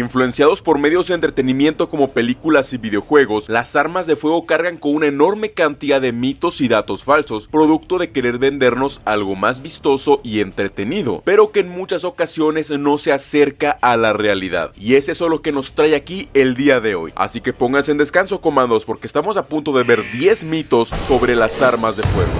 Influenciados por medios de entretenimiento como películas y videojuegos, las armas de fuego cargan con una enorme cantidad de mitos y datos falsos, producto de querer vendernos algo más vistoso y entretenido, pero que en muchas ocasiones no se acerca a la realidad. Y es eso lo que nos trae aquí el día de hoy. Así que pónganse en descanso, comandos, porque estamos a punto de ver 10 mitos sobre las armas de fuego.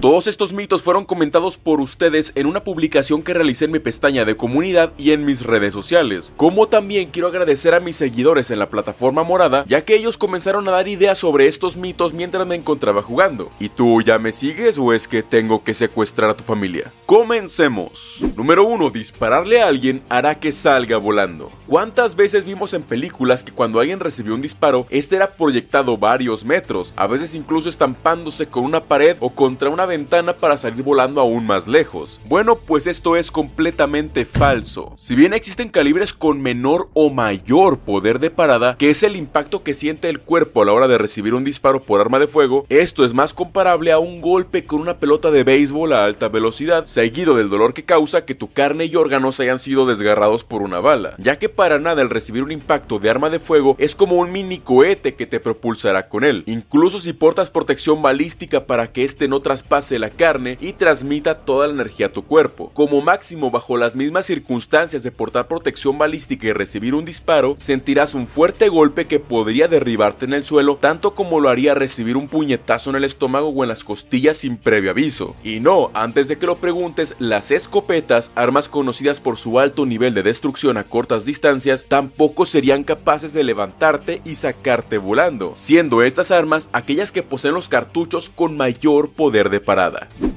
Todos estos mitos fueron comentados por ustedes en una publicación que realicé en mi pestaña de comunidad y en mis redes sociales, como también quiero agradecer a mis seguidores en la plataforma morada, ya que ellos comenzaron a dar ideas sobre estos mitos mientras me encontraba jugando. ¿Y tú ya me sigues o es que tengo que secuestrar a tu familia? Comencemos. Número 1. Dispararle a alguien hará que salga volando. ¿Cuántas veces vimos en películas que cuando alguien recibió un disparo, este era proyectado varios metros, a veces incluso estampándose con una pared o contra una ventana para salir volando aún más lejos. Bueno, pues esto es completamente falso. Si bien existen calibres con menor o mayor poder de parada, que es el impacto que siente el cuerpo a la hora de recibir un disparo por arma de fuego, esto es más comparable a un golpe con una pelota de béisbol a alta velocidad, seguido del dolor que causa que tu carne y órganos hayan sido desgarrados por una bala, ya que para nada el recibir un impacto de arma de fuego es como un mini cohete que te propulsará con él, incluso si portas protección balística para que este no traspase la carne y transmita toda la energía a tu cuerpo. Como máximo, bajo las mismas circunstancias de portar protección balística y recibir un disparo, sentirás un fuerte golpe que podría derribarte en el suelo, tanto como lo haría recibir un puñetazo en el estómago o en las costillas sin previo aviso. Y no, antes de que lo preguntes, las escopetas, armas conocidas por su alto nivel de destrucción a cortas distancias, tampoco serían capaces de levantarte y sacarte volando, siendo estas armas aquellas que poseen los cartuchos con mayor poder de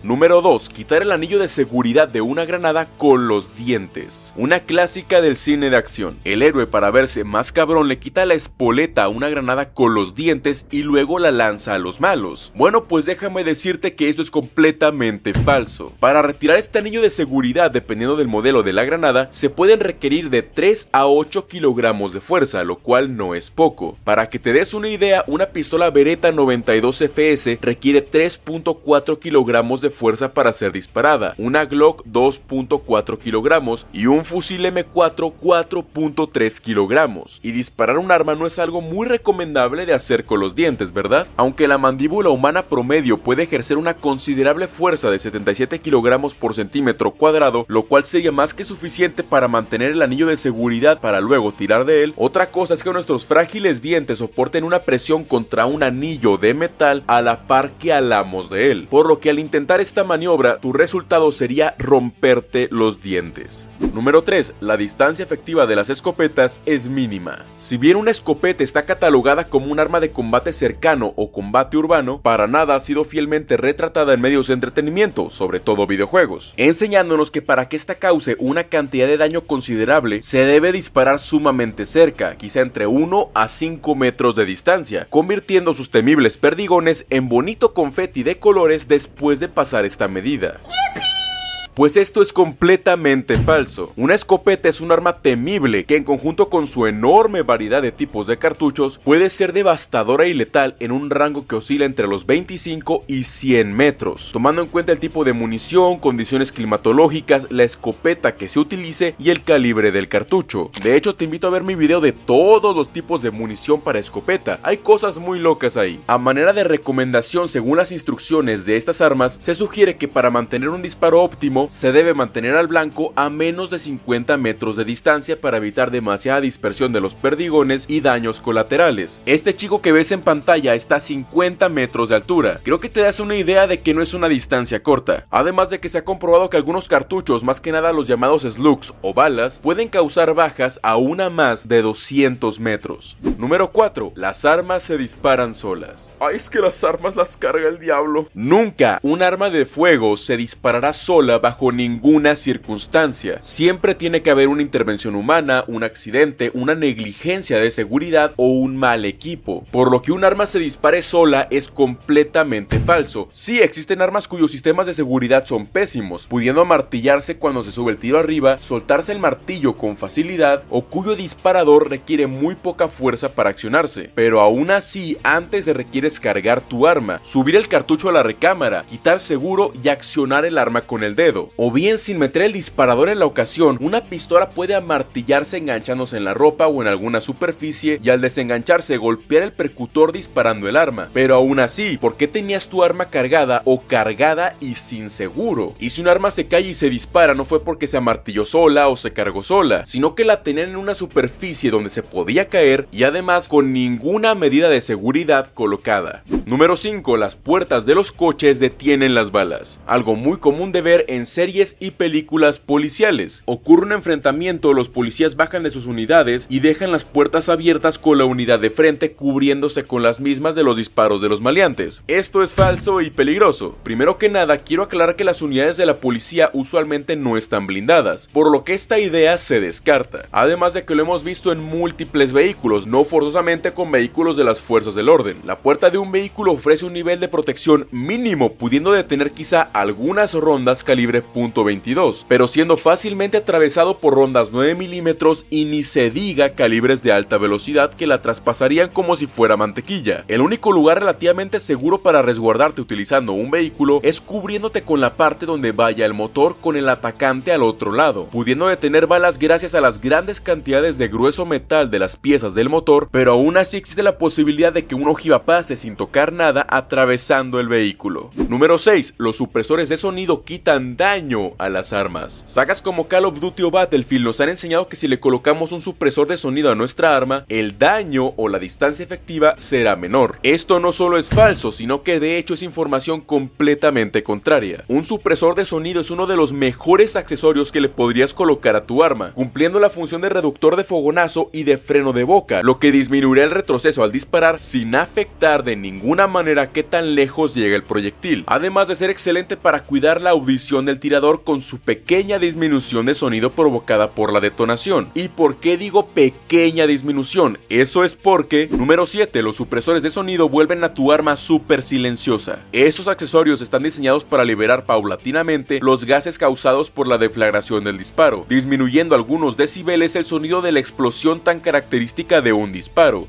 Número 2. Quitar el anillo de seguridad de una granada con los dientes. Una clásica del cine de acción. El héroe para verse más cabrón le quita la espoleta a una granada con los dientes y luego la lanza a los malos. Bueno, pues déjame decirte que esto es completamente falso. Para retirar este anillo de seguridad dependiendo del modelo de la granada, se pueden requerir de 3 a 8 kilogramos de fuerza, lo cual no es poco. Para que te des una idea, una pistola Beretta 92 FS requiere 3.4 kilogramos de fuerza para ser disparada, una Glock 2.4 kilogramos y un fusil M4 4.3 kilogramos. Y disparar un arma no es algo muy recomendable de hacer con los dientes, ¿verdad? Aunque la mandíbula humana promedio puede ejercer una considerable fuerza de 77 kilogramos por centímetro cuadrado, lo cual sería más que suficiente para mantener el anillo de seguridad para luego tirar de él, otra cosa es que nuestros frágiles dientes soporten una presión contra un anillo de metal a la par que alamos de él, por lo que al intentar esta maniobra tu resultado sería romperte los dientes. Número 3. La distancia efectiva de las escopetas es mínima. Si bien una escopeta está catalogada como un arma de combate cercano o combate urbano, para nada ha sido fielmente retratada en medios de entretenimiento, sobre todo videojuegos, enseñándonos que para que esta cause una cantidad de daño considerable, se debe disparar sumamente cerca, quizá entre 1 a 5 metros de distancia, convirtiendo sus temibles perdigones en bonito confeti de colores de después de pasar esta medida. Pues esto es completamente falso. Una escopeta es un arma temible que en conjunto con su enorme variedad de tipos de cartuchos puede ser devastadora y letal en un rango que oscila entre los 25 y 100 metros. Tomando en cuenta el tipo de munición, condiciones climatológicas, la escopeta que se utilice y el calibre del cartucho. De hecho te invito a ver mi video de todos los tipos de munición para escopeta. Hay cosas muy locas ahí. A manera de recomendación según las instrucciones de estas armas se sugiere que para mantener un disparo óptimo se debe mantener al blanco a menos de 50 metros de distancia para evitar demasiada dispersión de los perdigones y daños colaterales. Este chico que ves en pantalla está a 50 metros de altura. Creo que te das una idea de que no es una distancia corta. Además de que se ha comprobado que algunos cartuchos, más que nada los llamados slugs o balas, pueden causar bajas a una más de 200 metros. Número 4. Las armas se disparan solas. Ay, es que las armas las carga el diablo. Nunca un arma de fuego se disparará sola bajo bajo ninguna circunstancia. Siempre tiene que haber una intervención humana, un accidente, una negligencia de seguridad o un mal equipo. Por lo que un arma se dispare sola es completamente falso. Sí, existen armas cuyos sistemas de seguridad son pésimos, pudiendo amartillarse cuando se sube el tiro arriba, soltarse el martillo con facilidad o cuyo disparador requiere muy poca fuerza para accionarse. Pero aún así, antes se requiere cargar tu arma, subir el cartucho a la recámara, quitar seguro y accionar el arma con el dedo o bien sin meter el disparador en la ocasión, una pistola puede amartillarse enganchándose en la ropa o en alguna superficie y al desengancharse golpear el percutor disparando el arma. Pero aún así, ¿por qué tenías tu arma cargada o cargada y sin seguro? Y si un arma se cae y se dispara no fue porque se amartilló sola o se cargó sola, sino que la tenían en una superficie donde se podía caer y además con ninguna medida de seguridad colocada. Número 5. Las puertas de los coches detienen las balas. Algo muy común de ver en series y películas policiales. Ocurre un enfrentamiento, los policías bajan de sus unidades y dejan las puertas abiertas con la unidad de frente cubriéndose con las mismas de los disparos de los maleantes. Esto es falso y peligroso. Primero que nada, quiero aclarar que las unidades de la policía usualmente no están blindadas, por lo que esta idea se descarta. Además de que lo hemos visto en múltiples vehículos, no forzosamente con vehículos de las fuerzas del orden. La puerta de un vehículo ofrece un nivel de protección mínimo, pudiendo detener quizá algunas rondas calibre .22, pero siendo fácilmente atravesado por rondas 9 milímetros y ni se diga calibres de alta velocidad que la traspasarían como si fuera mantequilla. El único lugar relativamente seguro para resguardarte utilizando un vehículo es cubriéndote con la parte donde vaya el motor con el atacante al otro lado, pudiendo detener balas gracias a las grandes cantidades de grueso metal de las piezas del motor, pero aún así existe la posibilidad de que un ojiva pase sin tocar nada atravesando el vehículo. Número 6. Los supresores de sonido quitan daño a las armas. Sagas como Call of Duty o Battlefield nos han enseñado que si le colocamos un supresor de sonido a nuestra arma, el daño o la distancia efectiva será menor. Esto no solo es falso, sino que de hecho es información completamente contraria. Un supresor de sonido es uno de los mejores accesorios que le podrías colocar a tu arma, cumpliendo la función de reductor de fogonazo y de freno de boca, lo que disminuirá el retroceso al disparar sin afectar de ningún una manera que tan lejos llega el proyectil, además de ser excelente para cuidar la audición del tirador con su pequeña disminución de sonido provocada por la detonación. ¿Y por qué digo pequeña disminución? Eso es porque, número 7, los supresores de sonido vuelven a tu arma súper silenciosa. Estos accesorios están diseñados para liberar paulatinamente los gases causados por la deflagración del disparo, disminuyendo algunos decibeles el sonido de la explosión tan característica de un disparo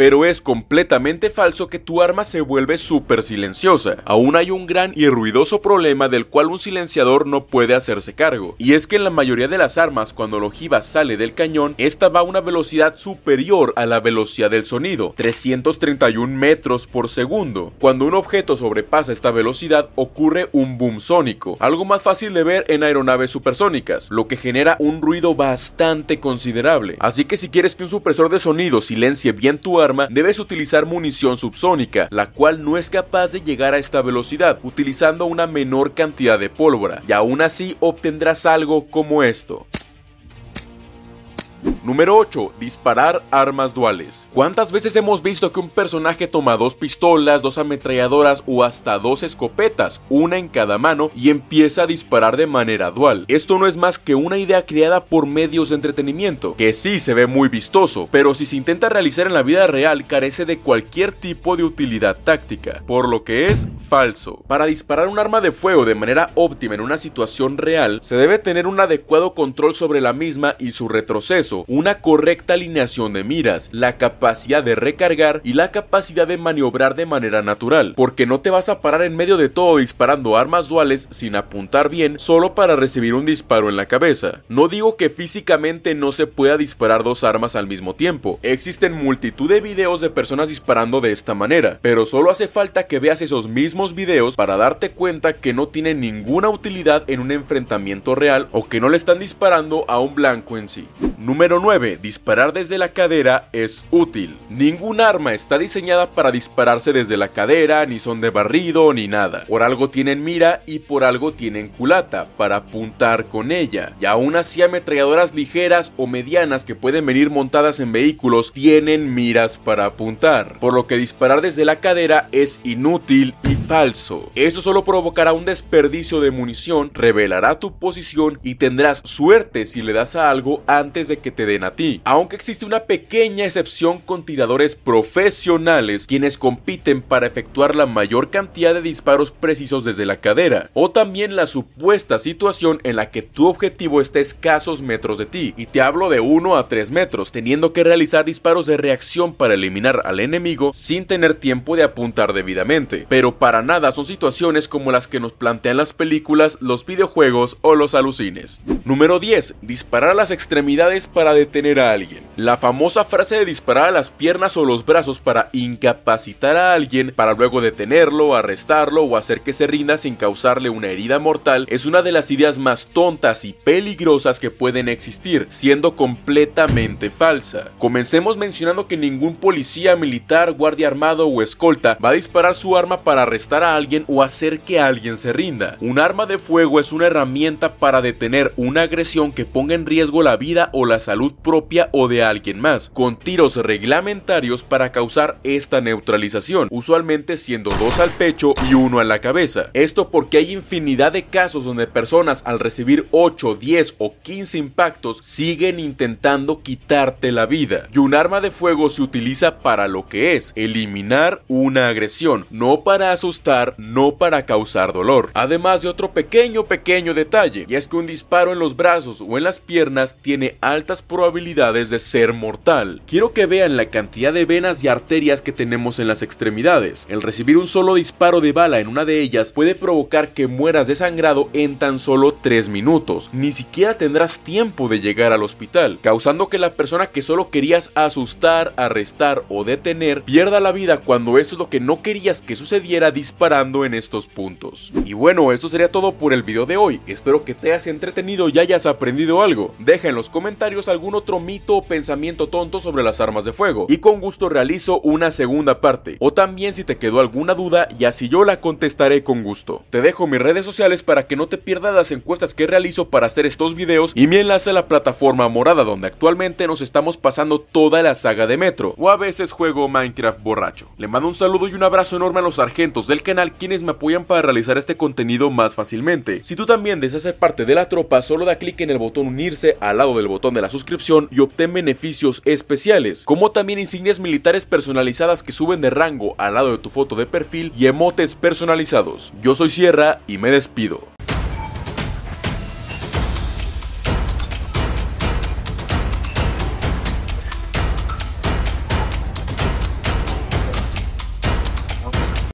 pero es completamente falso que tu arma se vuelve súper silenciosa. Aún hay un gran y ruidoso problema del cual un silenciador no puede hacerse cargo, y es que en la mayoría de las armas cuando el ojiva sale del cañón, esta va a una velocidad superior a la velocidad del sonido, 331 metros por segundo. Cuando un objeto sobrepasa esta velocidad ocurre un boom sónico, algo más fácil de ver en aeronaves supersónicas, lo que genera un ruido bastante considerable. Así que si quieres que un supresor de sonido silencie bien tu arma, debes utilizar munición subsónica, la cual no es capaz de llegar a esta velocidad, utilizando una menor cantidad de pólvora, y aún así obtendrás algo como esto. Número 8. Disparar armas duales. ¿Cuántas veces hemos visto que un personaje toma dos pistolas, dos ametralladoras o hasta dos escopetas, una en cada mano, y empieza a disparar de manera dual? Esto no es más que una idea creada por medios de entretenimiento, que sí se ve muy vistoso, pero si se intenta realizar en la vida real carece de cualquier tipo de utilidad táctica, por lo que es falso. Para disparar un arma de fuego de manera óptima en una situación real, se debe tener un adecuado control sobre la misma y su retroceso una correcta alineación de miras, la capacidad de recargar y la capacidad de maniobrar de manera natural, porque no te vas a parar en medio de todo disparando armas duales sin apuntar bien solo para recibir un disparo en la cabeza. No digo que físicamente no se pueda disparar dos armas al mismo tiempo, existen multitud de videos de personas disparando de esta manera, pero solo hace falta que veas esos mismos videos para darte cuenta que no tienen ninguna utilidad en un enfrentamiento real o que no le están disparando a un blanco en sí. Número Número 9. Disparar desde la cadera es útil. Ningún arma está diseñada para dispararse desde la cadera, ni son de barrido, ni nada. Por algo tienen mira y por algo tienen culata, para apuntar con ella. Y aún así ametralladoras ligeras o medianas que pueden venir montadas en vehículos tienen miras para apuntar. Por lo que disparar desde la cadera es inútil y falso. Eso solo provocará un desperdicio de munición, revelará tu posición y tendrás suerte si le das a algo antes de que te den a ti. Aunque existe una pequeña excepción con tiradores profesionales quienes compiten para efectuar la mayor cantidad de disparos precisos desde la cadera, o también la supuesta situación en la que tu objetivo esté escasos metros de ti, y te hablo de 1 a 3 metros, teniendo que realizar disparos de reacción para eliminar al enemigo sin tener tiempo de apuntar debidamente. Pero para nada son situaciones como las que nos plantean las películas, los videojuegos o los alucines. Número 10. Disparar a las extremidades para detener a alguien. La famosa frase de disparar a las piernas o los brazos para incapacitar a alguien para luego detenerlo, arrestarlo o hacer que se rinda sin causarle una herida mortal es una de las ideas más tontas y peligrosas que pueden existir, siendo completamente falsa. Comencemos mencionando que ningún policía, militar, guardia armado o escolta va a disparar su arma para arrestar a alguien o hacer que alguien se rinda. Un arma de fuego es una herramienta para detener una agresión que ponga en riesgo la vida o la salud propia o de alguien más, con tiros reglamentarios para causar esta neutralización, usualmente siendo dos al pecho y uno a la cabeza. Esto porque hay infinidad de casos donde personas al recibir 8, 10 o 15 impactos siguen intentando quitarte la vida. Y un arma de fuego se utiliza para lo que es, eliminar una agresión, no para asustar, no para causar dolor. Además de otro pequeño, pequeño detalle, y es que un disparo en los brazos o en las piernas tiene altas probabilidades de ser mortal. Quiero que vean la cantidad de venas y arterias que tenemos en las extremidades. El recibir un solo disparo de bala en una de ellas puede provocar que mueras desangrado en tan solo 3 minutos. Ni siquiera tendrás tiempo de llegar al hospital, causando que la persona que solo querías asustar, arrestar o detener pierda la vida cuando eso es lo que no querías que sucediera disparando en estos puntos. Y bueno, esto sería todo por el video de hoy. Espero que te hayas entretenido y hayas aprendido algo. Deja en los comentarios algún otro mito o pensamiento tonto sobre las armas de fuego, y con gusto realizo una segunda parte, o también si te quedó alguna duda y así yo la contestaré con gusto. Te dejo mis redes sociales para que no te pierdas las encuestas que realizo para hacer estos videos y mi enlace a la plataforma morada donde actualmente nos estamos pasando toda la saga de Metro, o a veces juego Minecraft borracho. Le mando un saludo y un abrazo enorme a los sargentos del canal quienes me apoyan para realizar este contenido más fácilmente. Si tú también deseas ser parte de la tropa, solo da clic en el botón unirse al lado del botón de la suscripción y obtén beneficios especiales, como también insignias militares personalizadas que suben de rango al lado de tu foto de perfil y emotes personalizados. Yo soy Sierra y me despido.